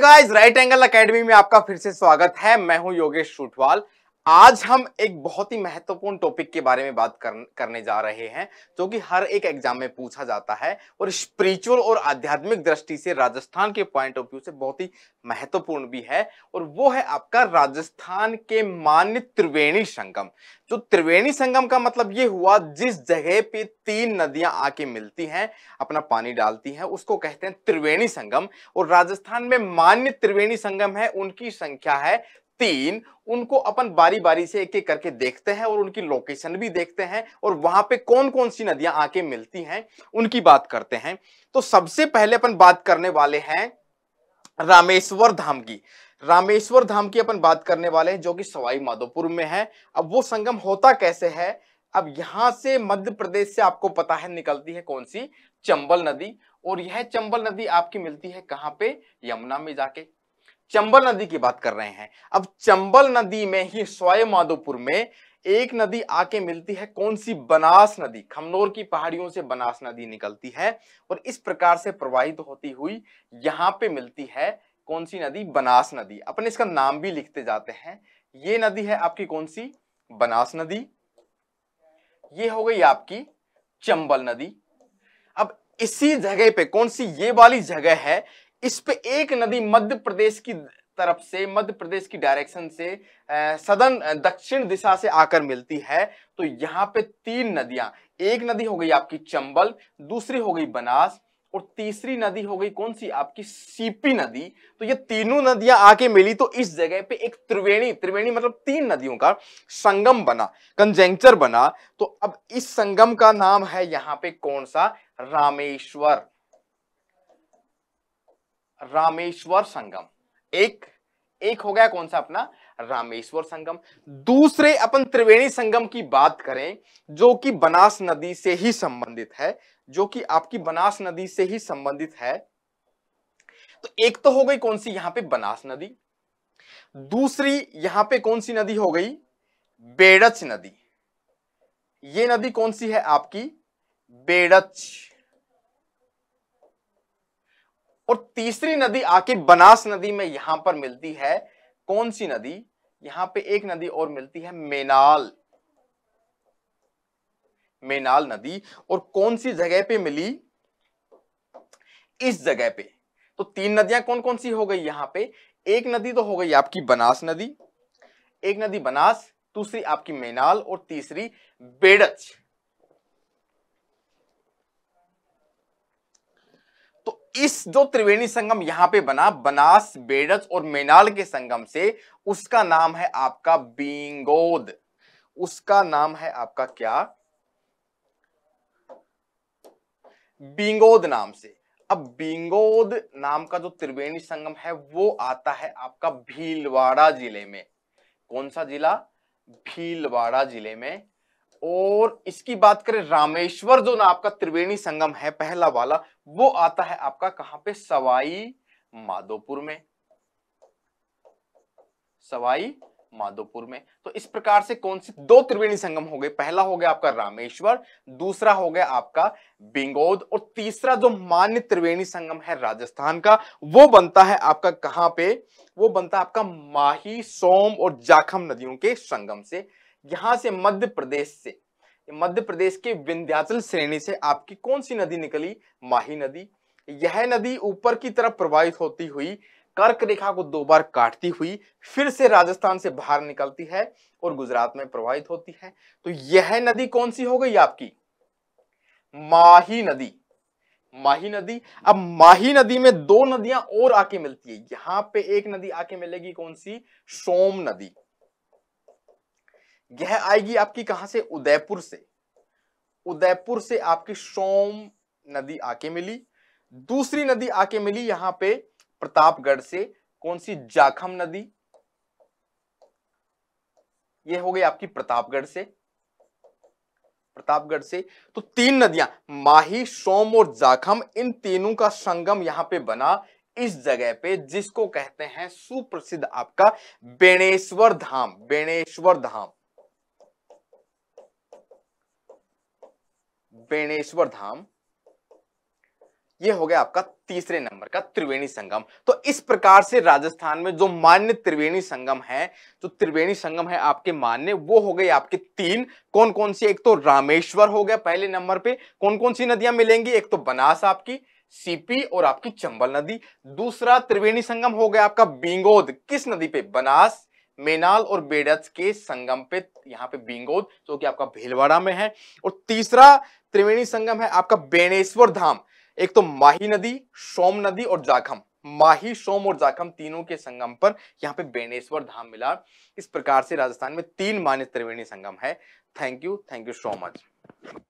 guys right angle academy में आपका फिर से स्वागत है मैं हूं योगेश शूटवाल आज हम एक बहुत ही महत्वपूर्ण टॉपिक के बारे में बात कर, करने जा रहे हैं जो कि हर एक एग्जाम में पूछा जाता है और स्पिरिचुअल और आध्यात्मिक दृष्टि से राजस्थान के पॉइंट ऑफ व्यू से बहुत ही महत्वपूर्ण भी है और वो है आपका राजस्थान के मान्य त्रिवेणी संगम जो तो त्रिवेणी संगम का मतलब ये हुआ जिस जगह पे तीन नदियां आके मिलती हैं अपना पानी डालती हैं उसको कहते हैं त्रिवेणी संगम और राजस्थान में मान्य त्रिवेणी संगम है उनकी संख्या है तीन उनको अपन बारी बारी से एक एक करके देखते हैं और उनकी लोकेशन भी देखते हैं और वहां पे कौन कौन सी नदियां आके मिलती हैं उनकी बात करते हैं तो सबसे पहले अपन बात करने वाले हैं रामेश्वर धाम की रामेश्वर धाम की अपन बात करने वाले हैं जो कि सवाई माधोपुर में है अब वो संगम होता कैसे है अब यहां से मध्य प्रदेश से आपको पता है निकलती है कौन सी चंबल नदी और यह चंबल नदी आपकी मिलती है कहां पे यमुना में जाके चंबल नदी की बात कर रहे हैं अब चंबल नदी में ही स्वाय माधोपुर में एक नदी आके मिलती है कौन सी बनास नदी खमनोर की पहाड़ियों से बनास नदी निकलती है और इस प्रकार से प्रवाहित होती हुई यहाँ पे मिलती है कौन सी नदी बनास नदी अपन इसका नाम भी लिखते जाते हैं ये नदी है आपकी कौन सी बनास नदी ये हो गई आपकी चंबल नदी अब इसी जगह पे कौन सी ये वाली जगह है इस पे एक नदी मध्य प्रदेश की तरफ से मध्य प्रदेश की डायरेक्शन से सदन दक्षिण दिशा से आकर मिलती है तो यहाँ पे तीन नदियां एक नदी हो गई आपकी चंबल दूसरी हो गई बनास और तीसरी नदी हो गई कौन सी आपकी सीपी नदी तो ये तीनों नदियां आके मिली तो इस जगह पे एक त्रिवेणी त्रिवेणी मतलब तीन नदियों का संगम बना कंजेंचर बना तो अब इस संगम का नाम है यहाँ पे कौन सा रामेश्वर रामेश्वर संगम एक एक हो गया कौन सा अपना रामेश्वर संगम दूसरे अपन त्रिवेणी संगम की बात करें जो कि बनास नदी से ही संबंधित है जो कि आपकी बनास नदी से ही संबंधित है तो एक तो हो गई कौन सी यहां पे बनास नदी दूसरी यहां पे कौन सी नदी हो गई बेड़च नदी ये नदी कौन सी है आपकी बेड़च और तीसरी नदी आके बनास नदी में यहां पर मिलती है कौन सी नदी यहां पे एक नदी और मिलती है मेनाल मेनाल नदी और कौन सी जगह पे मिली इस जगह पे तो तीन नदियां कौन कौन सी हो गई यहां पे एक नदी तो हो गई आपकी बनास नदी एक नदी बनास दूसरी आपकी मेनाल और तीसरी बेड़च इस जो त्रिवेणी संगम यहां पे बना बनास बेडस और मेनाल के संगम से उसका नाम है आपका बींगोद उसका नाम है आपका क्या बींगोद नाम से अब बिंगोद नाम का जो त्रिवेणी संगम है वो आता है आपका भीलवाड़ा जिले में कौन सा जिला भीलवाड़ा जिले में और इसकी बात करें रामेश्वर जो ना आपका त्रिवेणी संगम है पहला वाला वो आता है आपका कहां पे सवाई माधोपुर में सवाई माधोपुर में तो इस प्रकार से कौन सी दो त्रिवेणी संगम हो गए पहला हो गया आपका रामेश्वर दूसरा हो गया आपका बिंगोद और तीसरा जो मान्य त्रिवेणी संगम है राजस्थान का वो बनता है आपका कहां पे वो बनता है आपका माही सोम और जाखम नदियों के संगम से यहां से मध्य प्रदेश से मध्य प्रदेश के विंध्याचल श्रेणी से आपकी कौन सी नदी निकली माही नदी यह नदी ऊपर की तरफ प्रवाहित होती हुई कर्क रेखा को दो बार काटती हुई फिर से राजस्थान से बाहर निकलती है और गुजरात में प्रवाहित होती है तो यह नदी कौन सी हो गई आपकी माही नदी माही नदी अब माही नदी में दो नदियां और आके मिलती है यहां पे एक नदी आके मिलेगी कौन सी सोम नदी यह आएगी आपकी कहां से उदयपुर से उदयपुर से आपकी सोम नदी आके मिली दूसरी नदी आके मिली यहां पे प्रतापगढ़ से कौन सी जाखम नदी ये हो गई आपकी प्रतापगढ़ से प्रतापगढ़ से तो तीन नदियां माही सोम और जाखम इन तीनों का संगम यहां पे बना इस जगह पे जिसको कहते हैं सुप्रसिद्ध आपका बेणेश्वर धाम बेणेश्वर धाम बेणेश्वर धाम ये हो गया आपका तीसरे नंबर का त्रिवेणी संगम तो इस प्रकार से राजस्थान में जो मान्य त्रिवेणी संगम है जो त्रिवेणी संगम है आपके मान्य वो हो गई आपके तीन कौन कौन सी एक तो रामेश्वर हो गया पहले नंबर पे कौन कौन सी नदियां मिलेंगी एक तो बनास आपकी सीपी और आपकी चंबल नदी दूसरा त्रिवेणी संगम हो गया आपका बिंगोद किस नदी पे बनास मेनाल और बेडस के संगम पे यहाँ पे बिंगोद जो कि आपका भीलवाड़ा में है और तीसरा त्रिवेणी संगम है आपका बेणेश्वर धाम एक तो माही नदी सोम नदी और जाखम माही सोम और जाखम तीनों के संगम पर यहाँ पे बेणेश्वर धाम मिला इस प्रकार से राजस्थान में तीन मान्य त्रिवेणी संगम है thank you thank you so much